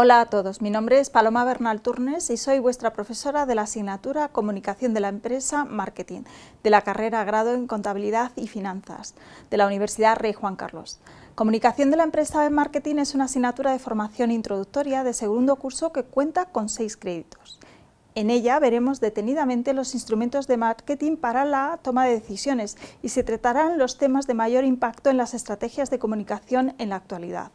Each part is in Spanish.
Hola a todos, mi nombre es Paloma Bernal Turnes y soy vuestra profesora de la asignatura Comunicación de la Empresa Marketing de la carrera Grado en Contabilidad y Finanzas de la Universidad Rey Juan Carlos. Comunicación de la Empresa Marketing es una asignatura de formación introductoria de segundo curso que cuenta con seis créditos. En ella veremos detenidamente los instrumentos de marketing para la toma de decisiones y se tratarán los temas de mayor impacto en las estrategias de comunicación en la actualidad.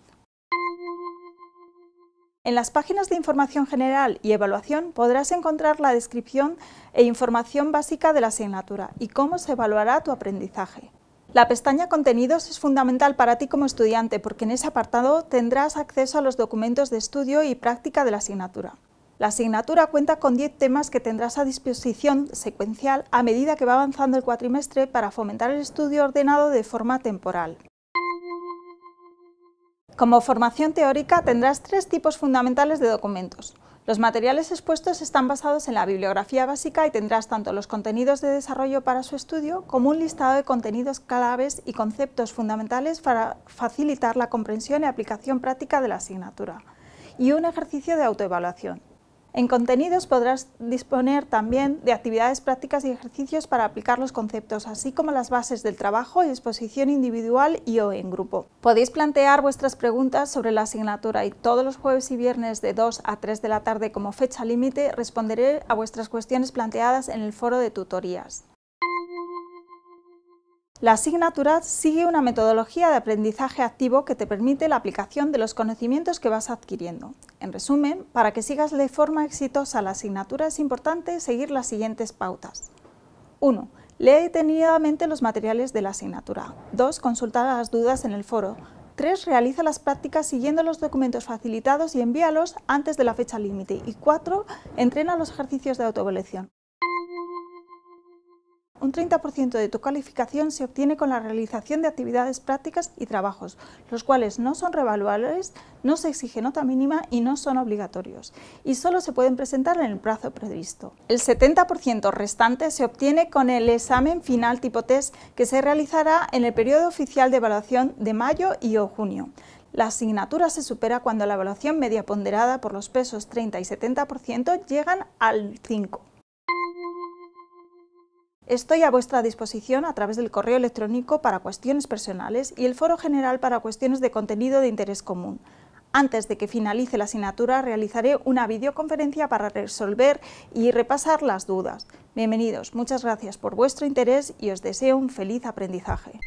En las páginas de información general y evaluación podrás encontrar la descripción e información básica de la asignatura y cómo se evaluará tu aprendizaje. La pestaña Contenidos es fundamental para ti como estudiante porque en ese apartado tendrás acceso a los documentos de estudio y práctica de la asignatura. La asignatura cuenta con 10 temas que tendrás a disposición secuencial a medida que va avanzando el cuatrimestre para fomentar el estudio ordenado de forma temporal. Como formación teórica tendrás tres tipos fundamentales de documentos. Los materiales expuestos están basados en la bibliografía básica y tendrás tanto los contenidos de desarrollo para su estudio como un listado de contenidos claves y conceptos fundamentales para facilitar la comprensión y aplicación práctica de la asignatura y un ejercicio de autoevaluación. En contenidos podrás disponer también de actividades prácticas y ejercicios para aplicar los conceptos, así como las bases del trabajo y exposición individual y o en grupo. Podéis plantear vuestras preguntas sobre la asignatura y todos los jueves y viernes de 2 a 3 de la tarde como fecha límite responderé a vuestras cuestiones planteadas en el foro de tutorías. La asignatura sigue una metodología de aprendizaje activo que te permite la aplicación de los conocimientos que vas adquiriendo. En resumen, para que sigas de forma exitosa la asignatura es importante seguir las siguientes pautas. 1. Lee detenidamente los materiales de la asignatura. 2. Consulta las dudas en el foro. 3. Realiza las prácticas siguiendo los documentos facilitados y envíalos antes de la fecha límite. Y 4. Entrena los ejercicios de autoevaluación un 30% de tu calificación se obtiene con la realización de actividades prácticas y trabajos, los cuales no son revaluables, no se exige nota mínima y no son obligatorios, y solo se pueden presentar en el plazo previsto. El 70% restante se obtiene con el examen final tipo test que se realizará en el periodo oficial de evaluación de mayo y junio. La asignatura se supera cuando la evaluación media ponderada por los pesos 30 y 70% llegan al 5. Estoy a vuestra disposición a través del correo electrónico para cuestiones personales y el foro general para cuestiones de contenido de interés común. Antes de que finalice la asignatura realizaré una videoconferencia para resolver y repasar las dudas. Bienvenidos, muchas gracias por vuestro interés y os deseo un feliz aprendizaje.